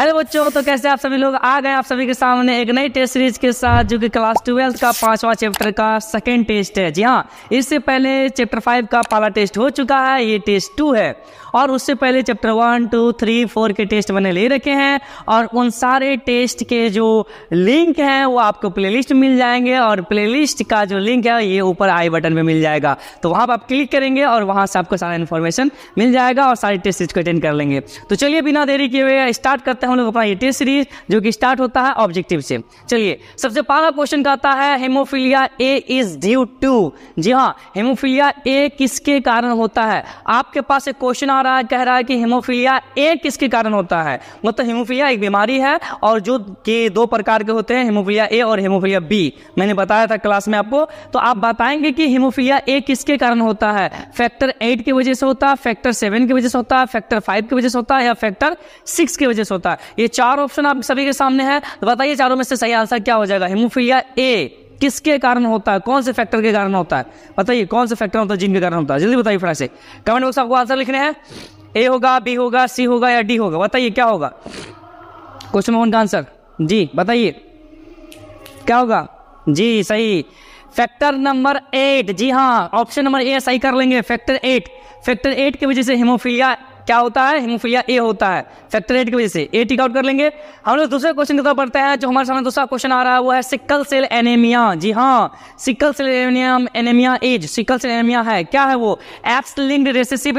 Hello बच्चों तो कैसे आप सभी लोग आ गए आप सभी के सामने एक नई टेस्ट सीरीज के साथ जो कि क्लास ट्वेल्थ का पांचवा चैप्टर का सेकेंड टेस्ट है जी हाँ इससे पहले चैप्टर फाइव का पहला टेस्ट हो चुका है ये टेस्ट टू है और उससे पहले chapter one two three four के टेस्ट मैंने ले रखे हैं और उन सारे टेस्ट के जो लिंक हैं वो आपको प्लेलिस्ट मिल जाएंगे और प्लेलिस्ट का जो लिंक है ये ऊपर आई बटन पर मिल जाएगा तो वहाँ पर आप क्लिक करेंगे और वहाँ से आपको सारा इन्फॉर्मेशन मिल जाएगा और सारे टेस्ट सीरीज को अटेंड कर लेंगे तो चलिए बिना देरी किए हुए स्टार्ट करते हैं हम लोग अपना ये टेस्ट सीरीज जो कि स्टार्ट होता है ऑब्जेक्टिव से चलिए सबसे पहला क्वेश्चन कहता है haemophilia A is due to जी हाँ हेमोफीलिया ए किसके कारण होता है आपके पास एक क्वेश्चन आ रहा है कह रहा है कि हेमोफीलिया ए किसके कारण होता है मतलब हेमोफीलिया एक बीमारी है और जो के दो प्रकार के होते हैं हेमोफीलिया ए और हेमोफीलिया बी मैंने बताया था क्लास में आपको तो आप बताएंगे कि हेमोफीलिया ए किसके कारण होता है फैक्टर एट की वजह से होता है फैक्टर सेवन की वजह से होता है फैक्टर फाइव की वजह से होता है या फैक्टर सिक्स की वजह से होता है होता है ये चार ऑप्शन आप सभी के सामने है तो बताइए चारों में से सही आंसर क्या हो जाएगा हिमोफीलिया ए किसके कारण होता है कौन से फैक्टर के कारण होता है बताइए कौन से फैक्टर होता है जिनके कारण होता है जल्दी बताइए फटाक से कमेंट बॉक्स आपको आंसर लिखने हैं ए होगा बी होगा सी होगा या डी होगा बताइए क्या होगा क्वेश्चन वन का आंसर जी बताइए क्या होगा जी सही फैक्टर नंबर एट जी हाँ ऑप्शन नंबर ए सही कर लेंगे फैक्टर एट फैक्टर एट की वजह से हिमोफीलिया क्या होता है हिमोफिलिया ए होता है फैक्टर एट की वजह से ए टिक आउट कर लेंगे हम लोग दूसरे क्वेश्चन की तरफ पढ़ते हैं जो हमारे सामने दूसरा क्वेश्चन आ रहा है वो है सिकल सेल एनेमिया जी हाँ sickle cell anaemia anaemia as sickle cell anaemia है क्या है वो एप्स लिंक्ड रेसेसिव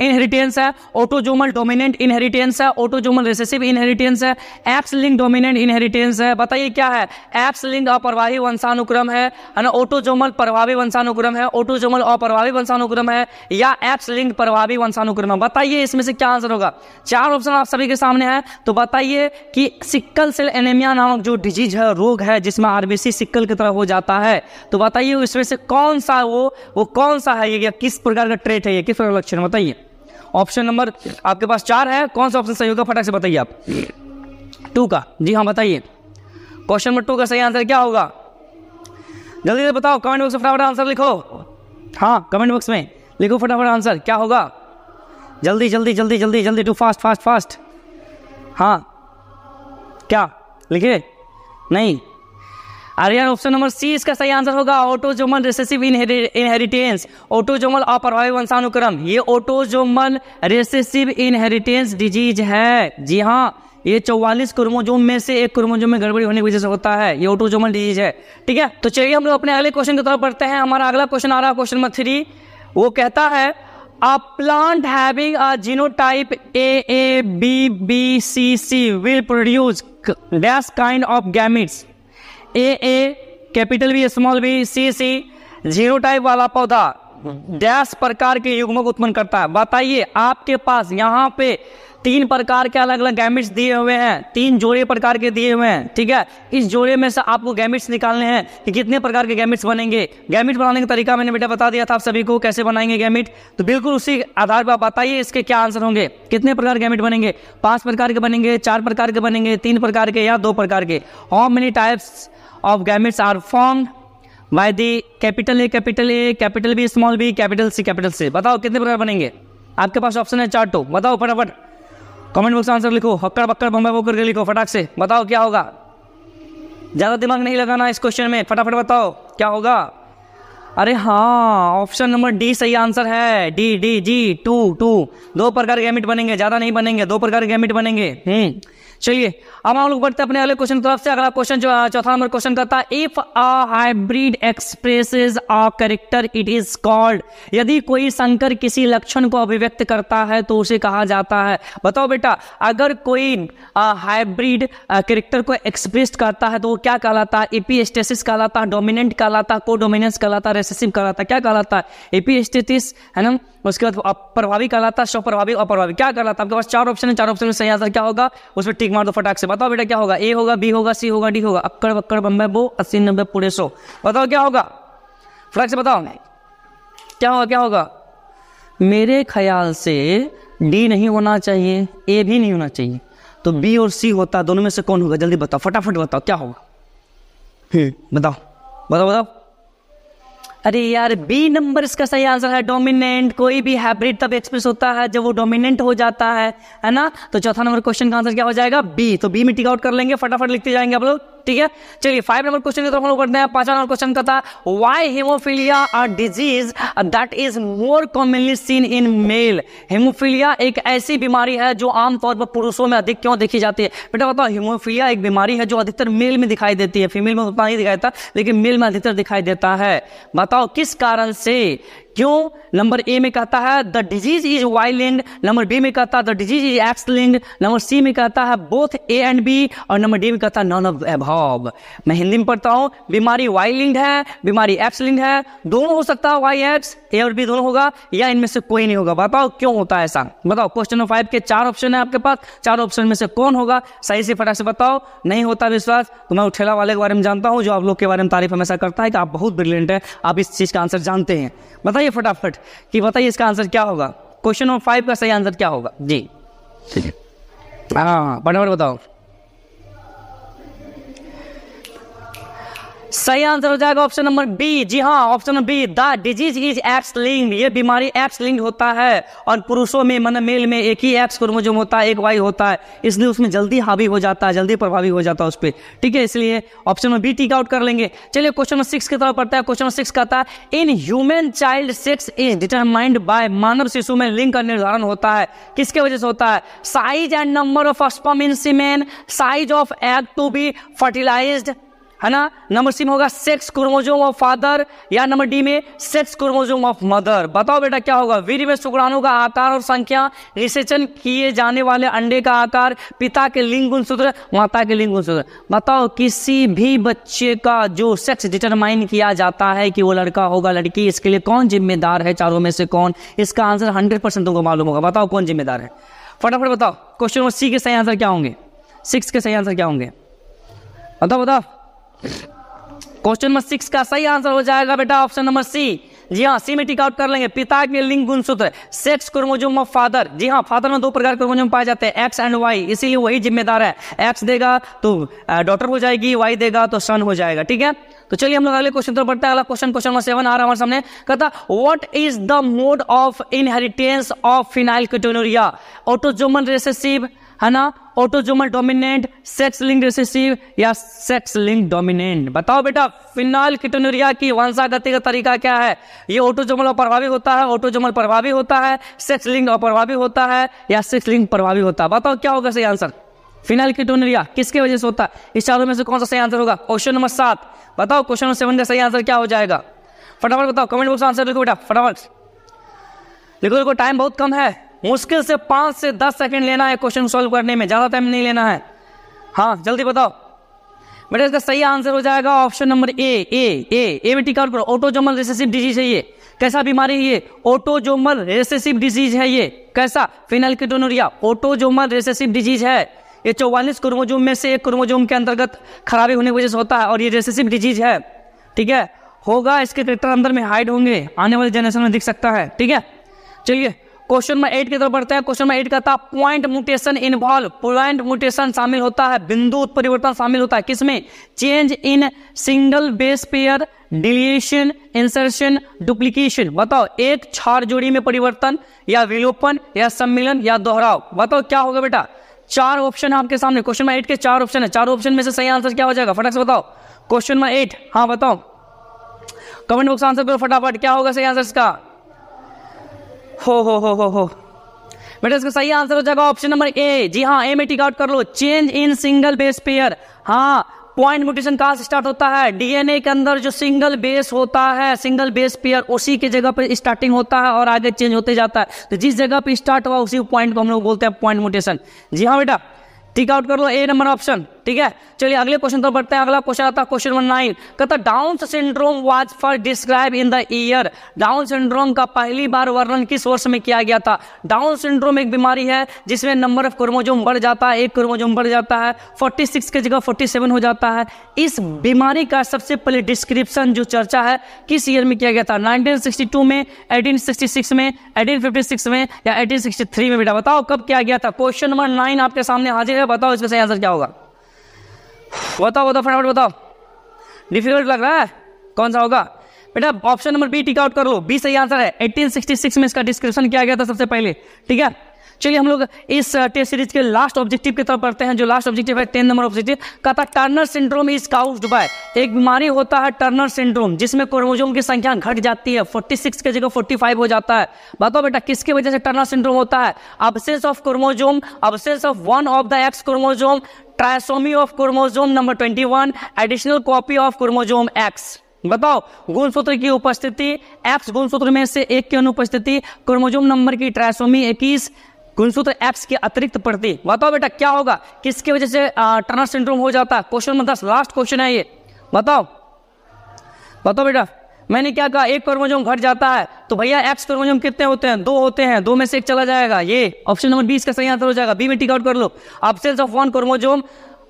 इनहेरिटेंस है ऑटोजोमल डोमिनेंट इनहेरिटेंस है ऑटोजोमल रिसेसिव इनहेरिटेंस है एप्स लिंक डोमिनेंट इनहेरिटेंस है बताइए क्या है एप्स लिंक अप्रवाही वंशानुक्रम है ना ऑटोजोमल प्रभावी वंशानुक्रम है ऑटोजोमल अप्रभावी वंशानुक्रम है या एप्स लिंक प्रभावी वंशानुक्रम है बताइए इसमें से क्या आंसर होगा चार ऑप्शन आप सभी के सामने है तो बताइए कि सिक्कल सेल एनेमिया नामक जो डिजीज है रोग है जिसमें आरबीसी सिक्कल की तरह हो जाता है तो बताइए इसमें से कौन सा वो वो कौन सा है ये किस प्रकार का ट्रेट है ये किस प्रकार लक्षण बताइए ऑप्शन नंबर आपके पास चार है कौन सा ऑप्शन सही होगा फटाक से बताइए आप टू का जी हाँ बताइए क्वेश्चन नंबर टू का सही आंसर क्या होगा जल्दी से बताओ कमेंट बॉक्स में फटाफट आंसर लिखो हाँ कमेंट बॉक्स में लिखो फटाफट आंसर क्या होगा जल्दी जल्दी जल्दी जल्दी जल्दी टू फास्ट फास्ट फास्ट हाँ क्या लिखे नहीं अरे ऑप्शन नंबर सी इसका सही आंसर होगा ऑटोजोमल रेसेसिव इनहेरिटेंस ऑटोजोमल अप्रभावी वंशानुक्रम ये ऑटोजोमल रेसेसिव इनहेरिटेंस डिजीज है जी हाँ ये चौवालीस क्रोमोजोम में से एक क्रोमोजोम में गड़बड़ी होने की वजह से होता है ये ऑटोजोमल डिजीज है ठीक है तो चलिए हम लोग अपने अगले क्वेश्चन की तरफ बढ़ते हैं हमारा अगला क्वेश्चन आ रहा है क्वेश्चन नंबर थ्री वो कहता है a plant having a genotype A A B B C C will produce dash kind of gametes A A capital B small B C C zero type वाला पौधा dash प्रकार के युग्म उत्पन्न करता है बताइए आपके पास यहाँ पे तीन प्रकार के अलग अलग गैमिट्स दिए हुए हैं तीन जोड़े प्रकार के दिए हुए हैं ठीक है इस जोड़े में से आपको गैमिट्स निकालने हैं कि कितने प्रकार के गैमिट्स बनेंगे गैमिट बनाने का तरीका मैंने बेटा बता दिया था आप सभी को कैसे बनाएंगे गैमिट तो बिल्कुल उसी आधार पर आप बताइए इसके क्या आंसर होंगे कितने प्रकार के गैमिट बनेंगे पाँच प्रकार के बनेंगे चार प्रकार के बनेंगे तीन प्रकार के या दो प्रकार के how many types of gametes are formed by the capital A, capital A, capital B, small b, capital C, capital C. बताओ कितने प्रकार बनेंगे आपके पास ऑप्शन है चार्ट टू बताओ फटाफट कमेंट बॉक्स आंसर लिखो हक्कड़ बक्कड़ बम्बा वो करके लिखो फटाक से बताओ क्या होगा ज़्यादा दिमाग नहीं लगाना इस क्वेश्चन में फटाफट बताओ क्या होगा अरे हाँ ऑप्शन नंबर डी सही आंसर है डी डी जी टू टू दो प्रकार गैमिट बनेंगे ज़्यादा नहीं बनेंगे दो प्रकार गैमिट बनेंगे हम्म चलिए अब हम लोग बढ़ते अपने अगले क्वेश्चन तरफ से अगला क्वेश्चन जो चौथा नंबर क्वेश्चन करता है if a hybrid express a character it is called यदि कोई संकर किसी लक्षण को अभिव्यक्त करता है तो उसे कहा जाता है बताओ बेटा अगर कोई हाइब्रिड करेक्टर को एक्सप्रेस करता है तो वो क्या कहलाता है एपीएस्टेसिस कहलाता है डोमिनेंट कहलाता है को डोमिनेंस कहलाता है रेसेसिव कहलाता है क्या कहलाता है एपीएस्टेटिस है ना उसके बाद प्रभावी कहलाता है स्वप्रभावी अप्रभावी क्या कहलाता है आपके पास चार ऑप्शन है चार ऑप्शन में सही आंसर क्या होगा उसमें टिक मार दो फटाक से बताओ बेटा क्या होगा ए होगा बी होगा सी होगा डी होगा अक्कड़ बक्कड़ बम्बे बो अस्सी नब्बे पूरे सौ बताओ क्या होगा फटाक से बताओ क्या होगा क्या होगा मेरे ख्याल से डी नहीं होना चाहिए ए भी नहीं होना चाहिए तो बी और सी होता दोनों में से कौन होगा जल्दी बताओ फटाफट बताओ क्या होगा बताओ बताओ बताओ अरे यार बी नंबर इसका सही आंसर है डोमिनेंट कोई भी हाइब्रिड तब एक्सप्रेस होता है जब वो डोमिनेंट हो जाता है है ना तो चौथा नंबर क्वेश्चन का आंसर क्या हो जाएगा बी तो बी में टिक आउट कर लेंगे फटाफट लिखते जाएंगे आप लोग ठीक है चलिए फाइव नंबर क्वेश्चन की तरफ हम लोग करते हैं पांचवा नंबर क्वेश्चन का था why haemophilia a disease that is more commonly seen in male haemophilia एक ऐसी बीमारी है जो आमतौर पर पुरुषों में अधिक क्यों देखी जाती है बेटा बताओ हेमोफीलिया एक बीमारी है जो अधिकतर मेल में दिखाई देती है फीमेल में उतना नहीं दिखाई देता लेकिन मेल में अधिकतर दिखाई देता है बताओ किस कारण से क्यों नंबर ए में कहता है the disease is Y linked number B में कहता है the disease is X number C में कहता है बोथ ए एंड बी और नंबर डी में कहता है नॉन ऑफ एव मैं हिंदी में पढ़ता हूँ बीमारी वाई लिंक्ड है बीमारी एक्स है दोनों हो सकता है वाई एक्स ए और बी दोनों होगा या इनमें से कोई नहीं होगा बताओ क्यों होता है ऐसा बताओ क्वेश्चन नंबर फाइव के चार ऑप्शन है आपके पास चार ऑप्शन में से कौन होगा सही से फटाक से बताओ नहीं होता विश्वास तो मैं उठेला वाले के बारे में जानता हूँ जो आप लोग के बारे में तारीफ हमेशा करता है कि आप बहुत ब्रिलियंट है आप इस चीज़ का आंसर जानते हैं बताइए बताइए फटाफट कि बताइए इसका आंसर क्या होगा क्वेश्चन नंबर फाइव का सही आंसर क्या होगा जी ठीक है हाँ फटाफट बताओ सही आंसर हो जाएगा ऑप्शन नंबर बी जी हाँ option number B the disease is X link ये बीमारी एप्स लिंग होता है और पुरुषों में मन मेल में एक ही एप्स क्रोमोजोम होता है एक वाई होता है इसलिए उसमें जल्दी हावी हो जाता है जल्दी प्रभावी हो जाता है उस पर ठीक है इसलिए option number B tick out कर लेंगे चलिए क्वेश्चन नंबर सिक्स की तरफ पड़ता है क्वेश्चन नंबर सिक्स कहता है in human child sex is determined by मानव शिशु में लिंग का निर्धारण होता है किसके वजह से होता है size and number of sperm in semen size of egg to be fertilise है ना नंबर सी में होगा सेक्स क्रोमोजोम ऑफ फादर या नंबर डी में सेक्स क्रोमोजोम ऑफ मदर बताओ बेटा क्या होगा वीर में शुक्राणु का आकार और संख्या निषेचन किए जाने वाले अंडे का आकार पिता के लिंग गुण सूत्र माता के लिंग गुण सूत्र बताओ किसी भी बच्चे का जो सेक्स डिटरमाइन किया जाता है कि वो लड़का होगा लड़की इसके लिए कौन जिम्मेदार है चारों में से कौन इसका आंसर हंड्रेड परसेंट तुमको मालूम होगा बताओ कौन जिम्मेदार है फटाफट बताओ क्वेश्चन नंबर सी के सही आंसर क्या होंगे सिक्स के सही आंसर क्या होंगे बताओ बताओ क्वेश्चन नंबर सिक्स का सही आंसर हो जाएगा बेटा ऑप्शन नंबर सी जी हाँ सी में टिक आउट कर लेंगे पिता के लिंग गुणसूत्र सेक्स क्रोमोजोम ऑफ फादर जी हाँ फादर में दो प्रकार के क्रोमोजोम पाए जाते हैं एक्स एंड वाई इसीलिए वही जिम्मेदार है एक्स देगा तो डॉटर हो जाएगी वाई देगा तो सन हो जाएगा ठीक है तो चलिए हम लोग अगले क्वेश्चन तरफ बढ़ते हैं अगला क्वेश्चन क्वेश्चन नंबर सेवन आ रहा है हमारे सामने कहता what is the mode of inheritance of phenylketonuria autosomal recessive है ना autosomal dominant sex link recessive या सेक्स लिंक डोमिनेंट बताओ बेटा फिनाइल किटोनुरिया की वंशागति का तरीका क्या है ये ऑटोजोमल अप्रभावी होता है ऑटोजोमल प्रभावी होता है सेक्स लिंक अप्रभावी होता है या सेक्स लिंक प्रभावी होता है बताओ क्या होगा सही आंसर फिनाइल किटोनुरिया किसके वजह से होता है इस चारों में से कौन सा सही आंसर होगा क्वेश्चन नंबर सात बताओ क्वेश्चन नंबर सेवन का सही आंसर क्या हो जाएगा फटाफट बताओ कमेंट बॉक्स आंसर लिखो बेटा फटाफट लिखो देखो टाइम बहुत कम है मुश्किल से पांच से दस सेकेंड लेना है क्वेश्चन सॉल्व करने में ज़्यादा टाइम नहीं लेना है हाँ जल्दी बताओ बेटा इसका सही आंसर हो जाएगा ऑप्शन नंबर ए ए ए ए में टिकाउट करो ऑटोजोमल रिसेसिव डिजीज है ये कैसा बीमारी है ये ऑटोजोमल रेसेसिव डिजीज है ये कैसा किटोनोरिया ऑटोजोमल रेसेसिव डिजीज है ये चौवालीस क्रोमोजोम में से एक क्रोमोजोम के अंतर्गत खराबी होने की वजह से होता है और ये रेसेसिव डिजीज है ठीक है होगा इसके करेक्टर अंदर में हाइड होंगे आने वाले जनरेशन में दिख सकता है ठीक है चलिए क्वेश्चन नंबर एट की तरफ बढ़ते हैं क्वेश्चन नंबर एट का था point mutation involve point mutation शामिल होता है बिंदु उत्परिवर्तन शामिल होता है किसमें change in single base pair deletion insertion duplication बताओ एक चार जोड़ी में परिवर्तन या विलोपन या सम्मिलन या दोहराव बताओ क्या होगा बेटा चार ऑप्शन है आपके सामने क्वेश्चन नंबर एट के चार ऑप्शन है चार ऑप्शन में से सही आंसर क्या हो जाएगा फटाक से बताओ क्वेश्चन नंबर एट हाँ बताओ कमेंट बॉक्स आंसर करो फटाफट क्या होगा सही आंसर इसका हो हो हो हो हो बेटा इसका सही आंसर हो जाएगा ऑप्शन नंबर ए जी हाँ ए में टिक आउट कर लो change in single base pair हाँ पॉइंट म्यूटेशन कहाँ से स्टार्ट होता है डीएनए के अंदर जो सिंगल बेस होता है सिंगल बेस पेयर उसी के जगह पर स्टार्टिंग होता है और आगे चेंज होते जाता है तो जिस जगह पर स्टार्ट हुआ उसी पॉइंट को हम लोग बोलते हैं पॉइंट म्यूटेशन जी हाँ बेटा टिक आउट कर लो ए नंबर ऑप्शन ठीक है चलिए अगले क्वेश्चन तो बढ़ते हैं अगला क्वेश्चन आता है क्वेश्चन नंबर नाइन कहता Down syndrome was first describe in the year Down syndrome का पहली बार वर्णन किस वर्ष में किया गया था डाउन सिंड्रोम एक बीमारी है जिसमें नंबर ऑफ क्रोमोजोम बढ़ जाता है एक क्रोमोजोम बढ़ जाता है सिक्स की जगह सेवन हो जाता है इस बीमारी का सबसे पहले डिस्क्रिप्शन जो चर्चा है किस ईयर में किया गया था टू में एटीन में सिक्स में या थ्री में बेटा बताओ कब किया गया था क्वेश्चन नंबर नाइन आपके सामने हाजिर है बताओ इसका सही आंसर क्या होगा बताओ बताओ फटाफट बताओ डिफिकल्ट लग रहा है कौन सा होगा बेटा option number B tick out कर लो बी सही आंसर है 1866 में इसका डिस्क्रिप्शन किया गया था सबसे पहले ठीक है चलिए हम लोग इस टेस्ट uh, सीरीज के लास्ट ऑब्जेक्टिव की तरफ पढ़ते हैं जो लास्ट ऑब्जेक्टिव है टेन नंबर ऑब्जेक्टिव कहता Turner syndrome is caused by एक बीमारी होता है टर्नर सिंड्रोम जिसमें क्रोमोजोम की संख्या घट जाती है 46 के जगह 45 हो जाता है बताओ बेटा किसके वजह से टर्नर सिंड्रोम होता है absence of chromosome absence of one of the X chromosome trisomy of chromosome number 21 additional copy of chromosome X बताओ गुणसूत्र की उपस्थिति एक्स गुणसूत्र में से एक की अनुपस्थिति क्रोमोजोम नंबर की ट्रांसोमी इक्कीस गुणसूत्र एक्स के अतिरिक्त प्रति बताओ बेटा क्या होगा किसके वजह से टर्नर सिंड्रोम हो जाता क्वेश्चन नंबर दस लास्ट क्वेश्चन है ये बताओ बताओ बेटा मैंने क्या कहा एक क्रोमोजोम घट जाता है तो भैया एक्स क्रोमोजोम कितने होते हैं दो होते हैं दो में से एक चला जाएगा ये ऑप्शन नंबर बीस का सही आंसर हो जाएगा बी में टिकआउट कर लो absence of one chromosome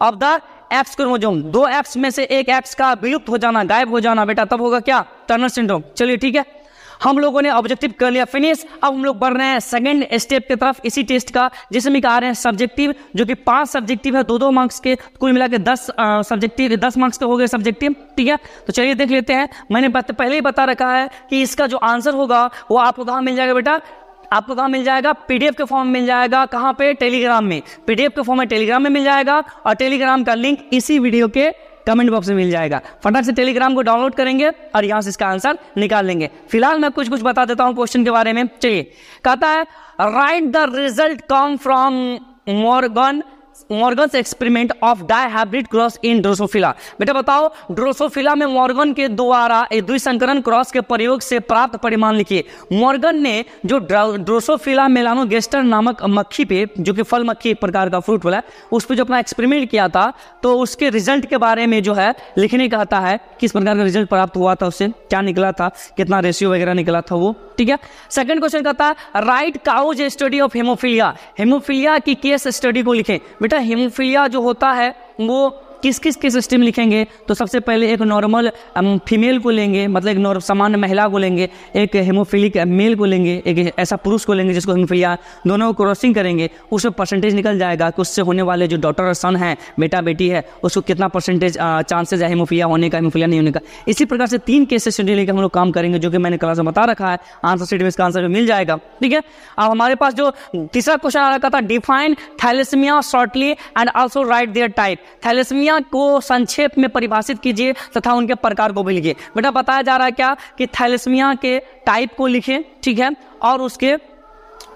of the X chromosome दो एक्स में से एक एक्स का विलुप्त हो जाना गायब हो जाना बेटा तब होगा क्या टर्नर सिंड्रोम चलिए ठीक है हम लोगों ने ऑब्जेक्टिव कर लिया फिनिश अब हम लोग बढ़ रहे हैं सेकेंड स्टेप की तरफ इसी टेस्ट का जिसमें कहा रहे हैं सब्जेक्टिव जो कि पांच सब्जेक्टिव है दो दो मार्क्स के कुल मिला के दस सब्जेक्टिव दस मार्क्स के तो हो गए सब्जेक्टिव ठीक है तो चलिए देख लेते हैं मैंने पहले ही बता रखा है कि इसका जो आंसर होगा वो आपको कहाँ मिल जाएगा बेटा आपको कहाँ मिल जाएगा पीडीएफ के फॉर्म मिल जाएगा कहाँ पे टेलीग्राम में पीडीएफ के फॉर्म में टेलीग्राम में मिल जाएगा और टेलीग्राम का लिंक इसी वीडियो के कमेंट बॉक्स में मिल जाएगा फटाफट से टेलीग्राम को डाउनलोड करेंगे और यहां से इसका आंसर निकाल लेंगे फिलहाल मैं कुछ कुछ बता देता हूं क्वेश्चन के बारे में चलिए कहता है write the result come from Morgan Morgan experiment of dihybrid cross in Drosophila बेटा बताओ ड्रोसोफिला में मॉर्गन के द्वारा द्विसंकरण क्रॉस के प्रयोग से प्राप्त परिमाण लिखिए मॉर्गन ने जो ड्रोसोफिला मेलानोगेस्टर नामक मक्खी पे जो कि फल मक्खी एक प्रकार का फ्रूट वाला है उस पर जो अपना एक्सपेरिमेंट किया था तो उसके रिजल्ट के बारे में जो है लिखने कहता है किस प्रकार का रिजल्ट प्राप्त हुआ था उससे क्या निकला था कितना रेशियो वगैरह निकला था वो ठीक है सेकंड क्वेश्चन कहता है write case study of haemophilia haemophilia की केस स्टडी को लिखें बेटा हिमोफीलिया जो होता है वो किस किस के सिस्टम लिखेंगे तो सबसे पहले एक नॉर्मल फीमेल को लेंगे मतलब एक सामान्य महिला को लेंगे एक हेमोफिलिक मेल को लेंगे एक ऐसा पुरुष को लेंगे जिसको हेमोफिलिया दोनों को क्रॉसिंग करेंगे उसमें परसेंटेज निकल जाएगा कि उससे होने वाले जो डॉटर और सन है बेटा बेटी है उसको कितना परसेंटेज चांसेज है हेमोफिलिया होने का हेमोफिलिया नहीं होने का इसी प्रकार से तीन केसेस स्टडी लेकर हम लोग काम करेंगे जो कि मैंने क्लास में बता रखा है आंसर सीट में इसका आंसर मिल जाएगा ठीक है अब हमारे पास जो तीसरा क्वेश्चन आ रखा था define thalassaemia shortly and also write their type thalassaemia thalassaemia को संक्षेप में परिभाषित कीजिए तथा उनके प्रकार को भी लिखिए बेटा बताया जा रहा है क्या कि थैलेसमिया के टाइप को लिखे ठीक है और उसके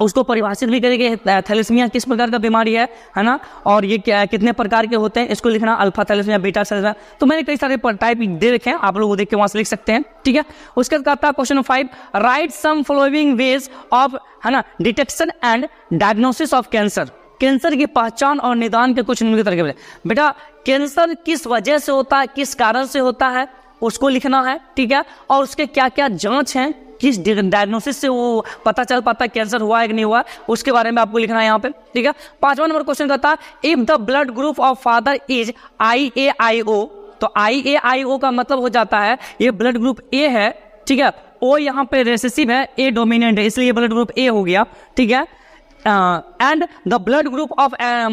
उसको परिभाषित भी करेंगे थैलेसमिया किस प्रकार का बीमारी है है ना और ये क्या कितने प्रकार के होते हैं इसको लिखना अल्फा थैलेसमिया बीटा थैलेसमिया तो मैंने कई सारे टाइप दे रखे हैं आप लोग वो देख के वहाँ से लिख सकते हैं ठीक है उसके बाद था question five write some following ways of है ना detection and diagnosis of cancer cancer की पहचान और निदान के कुछ निम्नलिखित तरीके बेटा कैंसर किस वजह से होता है किस कारण से होता है उसको लिखना है ठीक है और उसके क्या क्या जांच हैं किस डायग्नोसिस से वो पता चल पाता है कैंसर हुआ है कि नहीं हुआ उसके बारे में आपको लिखना है यहाँ पे ठीक है पांचवा नंबर क्वेश्चन कहता है if the blood group of father is I A I O तो आई ए आई ओ का मतलब हो जाता है ये ब्लड ग्रुप ए है ठीक है ओ यहाँ पे रेसेसिव है ए डोमिनेंट है इसलिए ब्लड ग्रुप ए हो गया ठीक है and the blood group of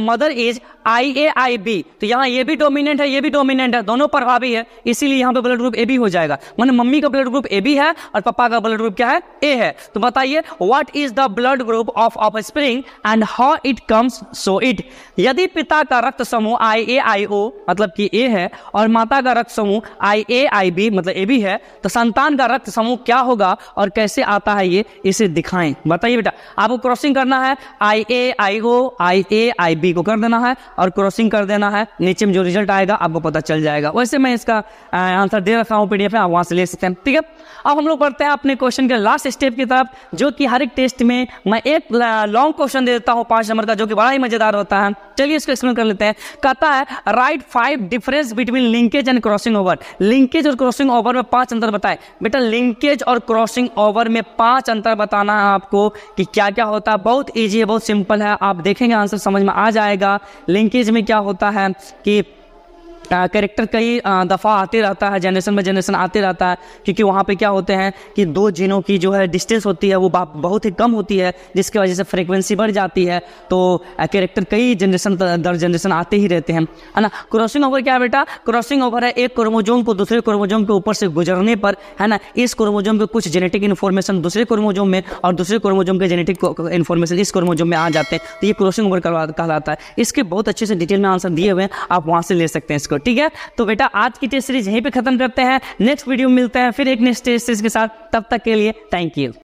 mother is I A I B तो यहाँ ये भी डोमिनेंट है ये भी डोमिनेंट है दोनों प्रभावी है इसीलिए यहाँ पे ब्लड ग्रुप ए भी हो जाएगा मैंने मम्मी का ब्लड ग्रुप ए भी है और पापा का ब्लड ग्रुप क्या है ए है तो बताइए what is the blood group of offspring and how it comes so it यदि पिता का रक्त समूह आई ए आई ओ मतलब कि ए है और माता का रक्त समूह आई ए आई बी मतलब ए बी है तो संतान का रक्त समूह क्या होगा और कैसे आता है ये इसे दिखाएं बताइए बेटा आपको क्रॉसिंग करना है आई ए ए I O I A I B को कर देना है और क्रॉसिंग कर देना है नीचे में जो रिजल्ट आएगा आपको पता चल जाएगा वैसे मैं इसका आंसर दे रखा हूँ पीडीएफ में आप वहां से ले सकते हैं ठीक है अब हम लोग पढ़ते हैं अपने क्वेश्चन के लास्ट स्टेप की तरफ जो कि हर एक टेस्ट में मैं एक लॉन्ग क्वेश्चन दे देता हूँ पांच नंबर का जो कि बड़ा ही मजेदार होता है चलिए इसको एक्सप्लेन कर लेते हैं कहता है write five difference between linkage and crossing over linkage और क्रॉसिंग ओवर में पांच अंतर बताए बेटा लिंकेज और क्रॉसिंग ओवर में पांच अंतर बताना है आपको कि क्या क्या होता है बहुत ईजी है बहुत सिंपल सिंपल है आप देखेंगे आंसर समझ में आ जाएगा लिंकेज में क्या होता है कि कैरेक्टर कई दफ़ा आते रहता है जनरेशन में जनरेशन आते रहता है क्योंकि वहाँ पे क्या होते हैं कि दो जिनों की जो है डिस्टेंस होती है वो बहुत ही कम होती है जिसकी वजह से फ्रीक्वेंसी बढ़ जाती है तो कैरेक्टर कई जनरेशन दर जनरेशन आते ही रहते हैं है ना क्रॉसिंग ओवर क्या है बेटा क्रॉसिंग ओवर है एक क्रोमोजोम को दूसरे क्रोमोजोम के ऊपर से गुजरने पर है ना इस क्रोमोजोम के कुछ जेनेटिक इन्फॉर्मेशन दूसरे क्रोमोजोम में और दूसरे क्रोमोजोम के जेनेटिक इन्फॉर्मेशन इस क्रोमोजोम में आ जाते हैं तो ये क्रॉसिंग ओवर कहलाता है इसके बहुत अच्छे से डिटेल में आंसर दिए हुए हैं आप वहाँ से ले सकते हैं इसको तो ठीक है तो बेटा आज की टेस्ट सीरीज यहीं पे खत्म करते हैं नेक्स्ट वीडियो मिलते हैं फिर एक नेक्स्ट टेस्ट सीरीज के साथ तब तक के लिए थैंक यू